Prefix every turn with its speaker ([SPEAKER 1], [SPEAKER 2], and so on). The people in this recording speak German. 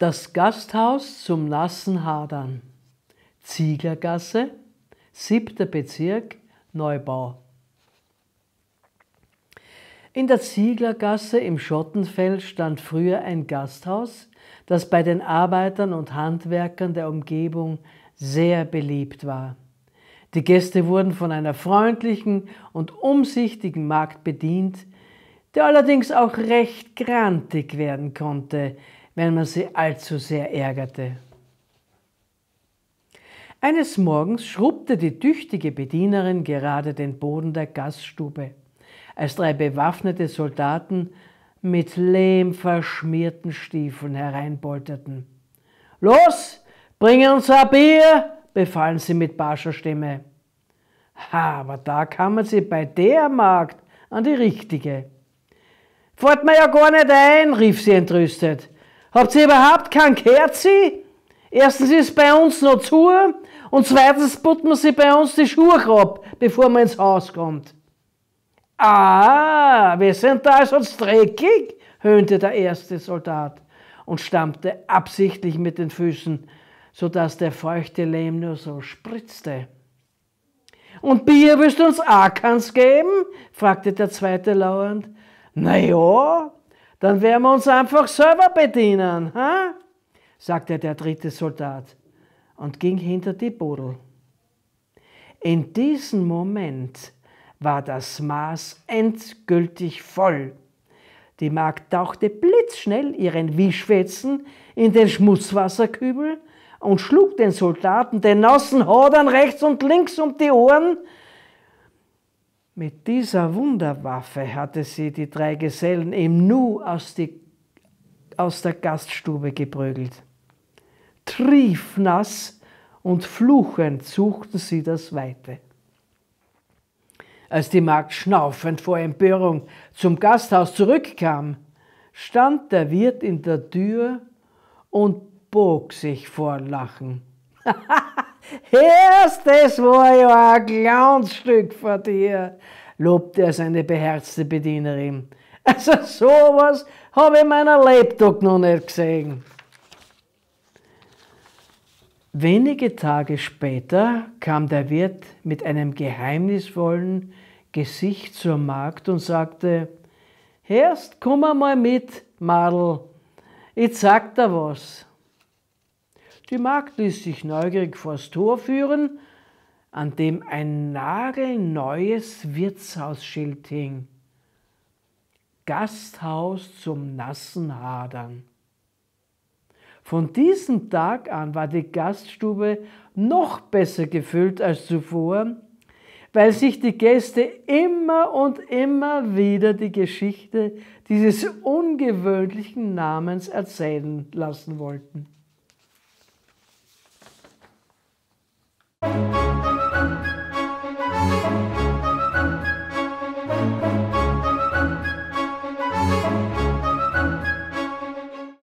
[SPEAKER 1] Das Gasthaus zum nassen Hadern. Zieglergasse, 7. Bezirk, Neubau. In der Zieglergasse im Schottenfeld stand früher ein Gasthaus, das bei den Arbeitern und Handwerkern der Umgebung sehr beliebt war. Die Gäste wurden von einer freundlichen und umsichtigen Magd bedient, der allerdings auch recht grantig werden konnte, wenn man sie allzu sehr ärgerte. Eines Morgens schrubbte die tüchtige Bedienerin gerade den Boden der Gaststube, als drei bewaffnete Soldaten mit lehmverschmierten Stiefeln hereinbolterten. Los, bringe uns ein Bier, befahlen sie mit barscher Stimme. Ha, aber da kamen sie bei der Magd an die richtige. Fahrt mir ja gar nicht ein, rief sie entrüstet. Habt ihr überhaupt kein Kerzi? Erstens ist es bei uns noch zu und zweitens putten wir sie bei uns die Schuhe ab, bevor man ins Haus kommt. Ah, wir sind da also dreckig, höhnte der erste Soldat und stampfte absichtlich mit den Füßen, sodass der feuchte Lehm nur so spritzte. Und Bier wirst du uns auch keins geben? fragte der zweite lauernd. Na ja, dann werden wir uns einfach selber bedienen, ha? sagte der dritte Soldat und ging hinter die Bodel. In diesem Moment war das Maß endgültig voll. Die Magd tauchte blitzschnell ihren Wischwätzen in den Schmutzwasserkübel und schlug den Soldaten den nassen Hodern rechts und links um die Ohren, mit dieser Wunderwaffe hatte sie die drei Gesellen im Nu aus, die, aus der Gaststube geprügelt. Triefnass und fluchend suchten sie das Weite. Als die Magd schnaufend vor Empörung zum Gasthaus zurückkam, stand der Wirt in der Tür und bog sich vor Lachen. Hörst, das war ja ein Glanzstück von dir, lobte er seine beherzte Bedienerin. Also sowas habe ich meiner Lebtag noch nicht gesehen. Wenige Tage später kam der Wirt mit einem geheimnisvollen Gesicht zur Magd und sagte, Herrst, komm einmal mit, Madel, ich sag dir was. Die Magd ließ sich neugierig vors Tor führen, an dem ein nagelneues Wirtshausschild hing. Gasthaus zum nassen Hadern. Von diesem Tag an war die Gaststube noch besser gefüllt als zuvor, weil sich die Gäste immer und immer wieder die Geschichte dieses ungewöhnlichen Namens erzählen lassen wollten.